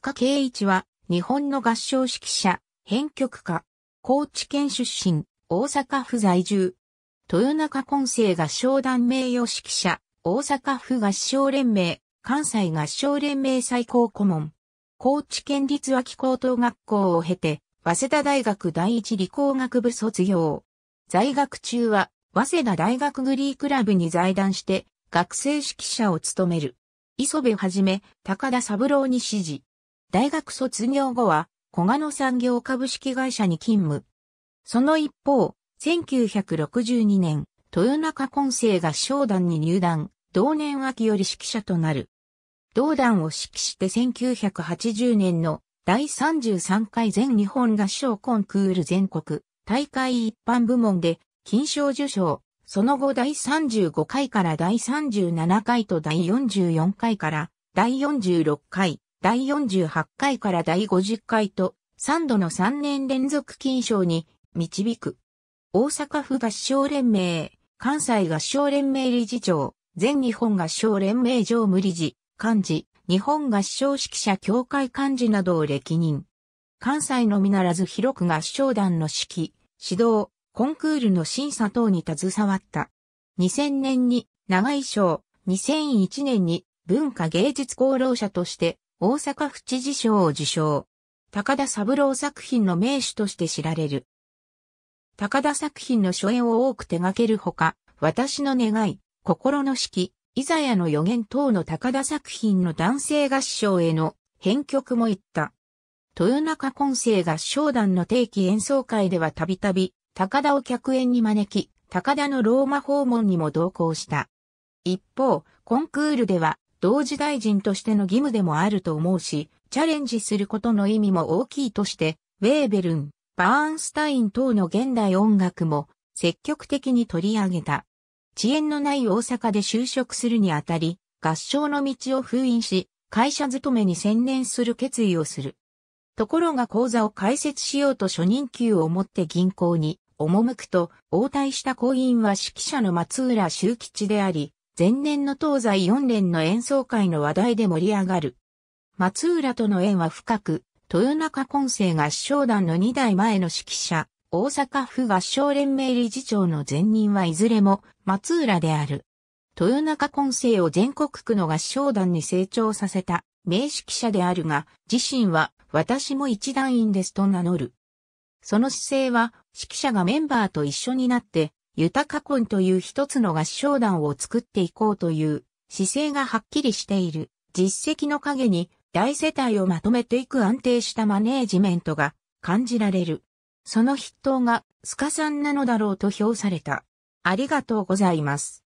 塚圭一は、日本の合唱指揮者、編曲家、高知県出身、大阪府在住。豊中根生合唱団名誉指揮者、大阪府合唱連盟、関西合唱連盟最高顧問。高知県立脇高等学校を経て、早稲田大学第一理工学部卒業。在学中は、早稲田大学グリークラブに在団して、学生指揮者を務める。磯部はじめ、高田三郎に指示。大学卒業後は、小賀の産業株式会社に勤務。その一方、1962年、豊中根生合唱団に入団、同年秋より指揮者となる。同団を指揮して1980年の第33回全日本合唱コンクール全国大会一般部門で金賞受賞、その後第35回から第37回と第44回から第46回、第48回から第50回と3度の3年連続金賞に導く。大阪府合唱連盟、関西合唱連盟理事長、全日本合唱連盟常務理事、幹事、日本合唱指揮者協会幹事などを歴任。関西のみならず広く合唱団の指揮、指導、コンクールの審査等に携わった。2000年に長井賞、2001年に文化芸術功労者として大阪府知事賞を受賞。高田三郎作品の名手として知られる。高田作品の初演を多く手掛けるほか、私の願い、心の式、イザヤの予言等の高田作品の男性合唱への編曲も言った。豊中混成合唱団の定期演奏会ではたびたび、高田を客演に招き、高田のローマ訪問にも同行した。一方、コンクールでは、同時大臣としての義務でもあると思うし、チャレンジすることの意味も大きいとして、ウェーベルン、バーンスタイン等の現代音楽も積極的に取り上げた。遅延のない大阪で就職するにあたり、合唱の道を封印し、会社勤めに専念する決意をする。ところが講座を開設しようと初任給を持って銀行に赴くと、応対した行員は指揮者の松浦修吉であり、前年の東西4連の演奏会の話題で盛り上がる。松浦との縁は深く、豊中混成合唱団の2代前の指揮者、大阪府合唱連盟理事長の前任はいずれも松浦である。豊中混成を全国区の合唱団に成長させた名指揮者であるが、自身は私も一団員ですと名乗る。その姿勢は指揮者がメンバーと一緒になって豊か婚という一つの合唱団を作っていこうという姿勢がはっきりしている実績の陰に大世帯をまとめていく安定したマネージメントが感じられる。その筆頭がスカさんなのだろうと評された。ありがとうございます。